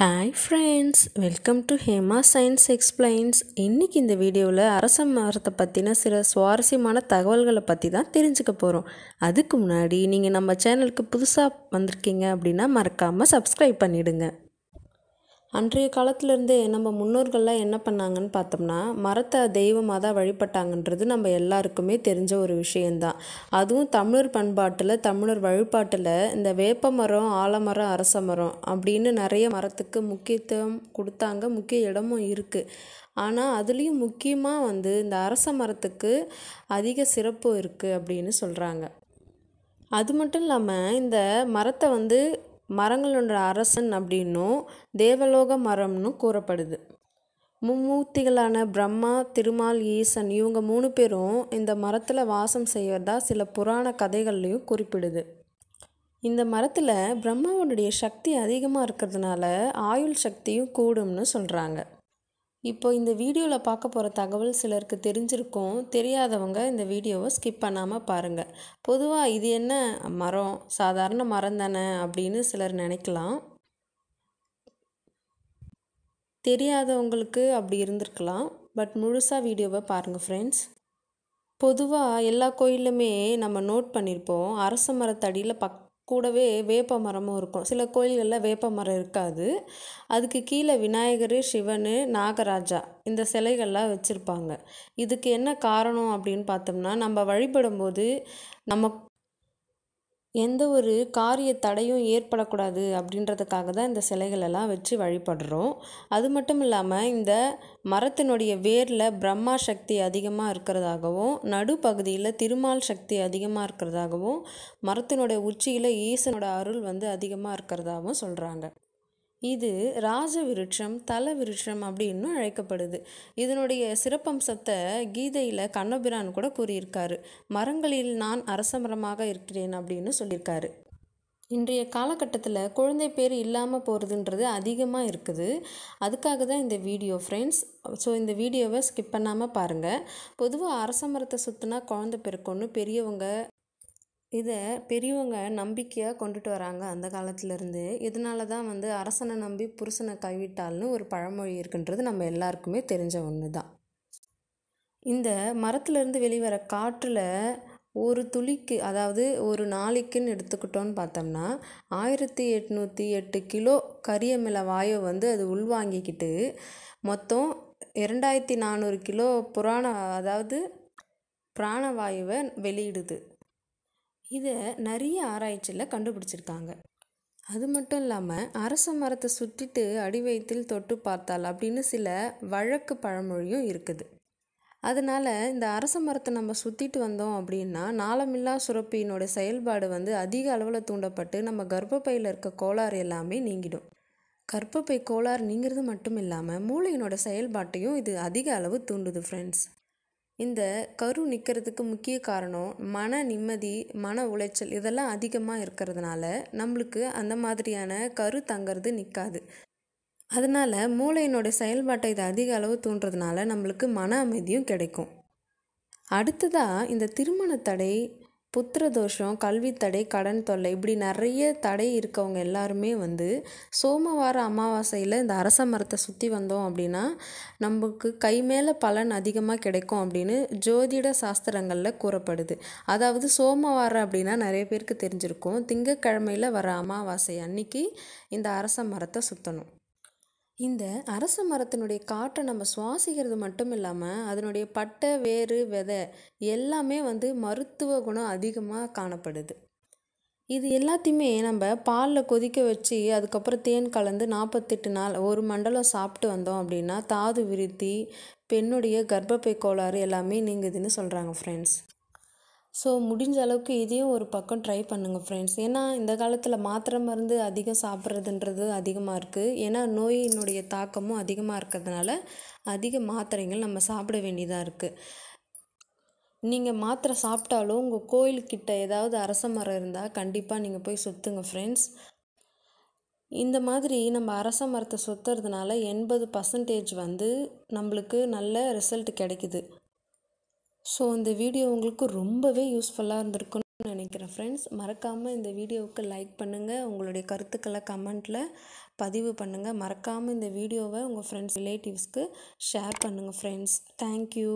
hi friends welcome to Hema science explains இன்றைக்கி இந்த வீடியோவில் அரச மரத்தை பற்றின சில சுவாரஸ்யமான தகவல்களை பற்றி தான் தெரிஞ்சுக்க போகிறோம் அதுக்கு முன்னாடி நீங்கள் நம்ம சேனலுக்கு புதுசாக வந்திருக்கீங்க அப்படின்னா மறக்காமல் சப்ஸ்கிரைப் பண்ணிவிடுங்க அன்றைய காலத்திலேருந்து நம்ம முன்னோர்கள்லாம் என்ன பண்ணாங்கன்னு பார்த்தோம்னா மரத்தை தெய்வமாக தான் வழிபட்டாங்கன்றது நம்ம எல்லாருக்குமே தெரிஞ்ச ஒரு விஷயந்தான் அதுவும் தமிழர் பண்பாட்டில் தமிழர் வழிபாட்டில் இந்த வேப்ப மரம் ஆலமரம் அரச மரம் அப்படின்னு நிறைய மரத்துக்கு முக்கியத்துவம் கொடுத்தாங்க முக்கிய இடமும் இருக்குது ஆனால் அதுலேயும் முக்கியமாக வந்து இந்த அரச மரத்துக்கு அதிக சிறப்பு இருக்குது அப்படின்னு சொல்கிறாங்க அது மட்டும் இல்லாமல் இந்த மரத்தை வந்து மரங்களோட அரசன் அப்படின்னும் தேவலோக மரம்னு கூறப்படுது மும்மூர்த்திகளான பிரம்மா திருமால் ஈசன் இவங்க மூணு பேரும் இந்த மரத்தில் வாசம் செய்வதா சில புராண கதைகள்லையும் குறிப்பிடுது இந்த மரத்தில் பிரம்மாவுடைய சக்தி அதிகமாக இருக்கிறதுனால ஆயுள் சக்தியும் கூடும்னு சொல்கிறாங்க இப்போ இந்த வீடியோவில் பார்க்க போகிற தகவல் சிலருக்கு தெரிஞ்சிருக்கும் தெரியாதவங்க இந்த வீடியோவை ஸ்கிப் பண்ணாமல் பாருங்கள் பொதுவாக இது என்ன மரம் சாதாரண மரம் தானே அப்படின்னு சிலர் நினைக்கலாம் தெரியாதவங்களுக்கு அப்படி இருந்திருக்கலாம் பட் முழுசாக வீடியோவை பாருங்கள் ஃப்ரெண்ட்ஸ் பொதுவாக எல்லா கோயிலுமே நம்ம நோட் பண்ணியிருப்போம் அரச மரத்தடியில் பக் கூடவே வேப்ப மரமும் இருக்கும் சில கோயில்களில் வேப்ப மரம் இருக்காது அதுக்கு கீழே விநாயகர் சிவன் நாகராஜா இந்த சிலைகள்லாம் வச்சுருப்பாங்க இதுக்கு என்ன காரணம் அப்படின்னு பார்த்தோம்னா நம்ம போது நம்ம எந்த ஒரு காரிய தடையும் ஏற்படக்கூடாது அப்படின்றதுக்காக தான் இந்த சிலைகளெல்லாம் வச்சு வழிபடுறோம் அது மட்டும் இல்லாமல் இந்த மரத்தினுடைய வேரில் பிரம்மா சக்தி அதிகமாக இருக்கிறதாகவும் நடுப்பகுதியில் திருமால் சக்தி அதிகமாக இருக்கிறதாகவும் மரத்தினுடைய உச்சியில் ஈசனோட அருள் வந்து அதிகமாக இருக்கிறதாகவும் சொல்கிறாங்க இது ராஜ விருட்சம் தல விருட்சம் அப்படின்னு அழைக்கப்படுது இதனுடைய சிறப்பம்சத்தை கீதையில் கண்ணபிரான் கூட கூறியிருக்காரு மரங்களில் நான் அரச மரமாக இருக்கிறேன் அப்படின்னு சொல்லியிருக்காரு இன்றைய காலகட்டத்தில் குழந்தை பேர் இல்லாமல் போகிறதுன்றது அதிகமாக இருக்குது அதுக்காக தான் இந்த வீடியோ ஃப்ரெண்ட்ஸ் ஸோ இந்த வீடியோவை ஸ்கிப் பண்ணாமல் பாருங்கள் பொதுவாக அரச மரத்தை சுற்றினா குழந்தை பிறக்கும்னு பெரியவங்க இதை பெரியவங்க நம்பிக்கையாக கொண்டுட்டு வராங்க அந்த காலத்திலேருந்து இதனால தான் வந்து அரசனை நம்பி புருஷனை கைவிட்டால்னு ஒரு பழமொழி இருக்குன்றது நம்ம எல்லாருக்குமே தெரிஞ்ச ஒன்று தான் இந்த மரத்துலேருந்து வெளிவர காற்றில் ஒரு துளிக்கு அதாவது ஒரு நாளைக்குன்னு எடுத்துக்கிட்டோன்னு பார்த்தோம்னா ஆயிரத்தி எட்நூற்றி எட்டு கிலோ கரியமில வாயை வந்து அது உள்வாங்கிக்கிட்டு மொத்தம் இரண்டாயிரத்தி நானூறு கிலோ புராண அதாவது பிராணவாயுவை வெளியிடுது இதை நிறைய ஆராய்ச்சியில் கண்டுபிடிச்சிருக்காங்க அது மட்டும் இல்லாமல் அரச மரத்தை சுற்றிட்டு அடி வயிற்றில் தொட்டு பார்த்தால் அப்படின்னு சில வழக்கு பழமொழியும் இருக்குது அதனால் இந்த அரச மரத்தை நம்ம சுற்றிட்டு வந்தோம் அப்படின்னா நாளமில்லா சுரப்பியினோட செயல்பாடு வந்து அதிக அளவில் தூண்டப்பட்டு நம்ம கர்ப்பப்பையில் இருக்க கோளாறு எல்லாமே நீங்கிடும் கர்ப்பப்பை கோளாறு நீங்கிறது மட்டும் இல்லாமல் மூளையினோட செயல்பாட்டையும் இது அதிக அளவு தூண்டுது ஃப்ரெண்ட்ஸ் இந்த கரு நிற்கிறதுக்கு முக்கிய காரணம் மன நிம்மதி மன உளைச்சல் இதெல்லாம் அதிகமாக இருக்கிறதுனால நம்மளுக்கு அந்த மாதிரியான கரு தங்கிறது நிற்காது அதனால் மூளையினுடைய செயல்பாட்டை இது அதிக அளவு தூண்டுறதுனால நம்மளுக்கு மன அமைதியும் கிடைக்கும் அடுத்ததாக இந்த திருமண தடை புத்திர தோஷம் கல்வித்தடை கடன் தொல்லை இப்படி நிறைய தடை இருக்கவங்க எல்லாருமே வந்து சோமவார அமாவாசையில் இந்த அரச மரத்தை சுற்றி வந்தோம் அப்படின்னா நமக்கு கை மேலே பலன் அதிகமாக கிடைக்கும் அப்படின்னு ஜோதிட சாஸ்திரங்களில் கூறப்படுது அதாவது சோமவாரம் அப்படின்னா நிறைய பேருக்கு தெரிஞ்சிருக்கும் திங்கக்கிழமையில் வர அமாவாசை அன்னைக்கு இந்த அரச மரத்தை சுற்றணும் இந்த அரச மரத்தினுடைய காற்றை நம்ம சுவாசிக்கிறது மட்டும் இல்லாமல் அதனுடைய பட்டை வேறு விதை எல்லாமே வந்து மருத்துவ குணம் அதிகமாக காணப்படுது இது எல்லாத்தையுமே நம்ம பாலில் கொதிக்க வச்சு அதுக்கப்புறம் தேன் கலந்து நாற்பத்தெட்டு நாள் ஒரு மண்டலம் சாப்பிட்டு வந்தோம் அப்படின்னா தாது விருத்தி பெண்ணுடைய கர்ப்பப்பை கோளாறு எல்லாமே நீங்குதுன்னு சொல்கிறாங்க ஃப்ரெண்ட்ஸ் ஸோ முடிஞ்ச அளவுக்கு இதையும் ஒரு பக்கம் ட்ரை பண்ணுங்கள் ஃப்ரெண்ட்ஸ் ஏன்னா இந்த காலத்தில் மாத்திரை மருந்து அதிகம் சாப்பிட்றதுன்றது அதிகமாக இருக்குது ஏன்னா நோயினுடைய தாக்கமும் அதிகமாக இருக்கிறதுனால அதிக மாத்திரைகள் நம்ம சாப்பிட வேண்டியதாக இருக்குது நீங்கள் மாத்திரை சாப்பிட்டாலும் உங்கள் கோயில்கிட்ட ஏதாவது அரச மரம் இருந்தால் கண்டிப்பாக நீங்கள் போய் சுற்றுங்க ஃப்ரெண்ட்ஸ் இந்த மாதிரி நம்ம அரச மரத்தை சுற்றுறதுனால எண்பது பர்சன்டேஜ் வந்து நம்மளுக்கு நல்ல ரிசல்ட் கிடைக்குது ஸோ இந்த வீடியோ உங்களுக்கு ரொம்பவே யூஸ்ஃபுல்லாக இருந்திருக்குன்னு நினைக்கிறேன் ஃப்ரெண்ட்ஸ் மறக்காமல் இந்த வீடியோவுக்கு லைக் பண்ணுங்கள் உங்களுடைய கருத்துக்களை கமெண்ட்டில் பதிவு பண்ணுங்கள் மறக்காமல் இந்த வீடியோவை உங்கள் ஃப்ரெண்ட்ஸ் ரிலேட்டிவ்ஸ்க்கு ஷேர் பண்ணுங்கள் ஃப்ரெண்ட்ஸ் தேங்க்யூ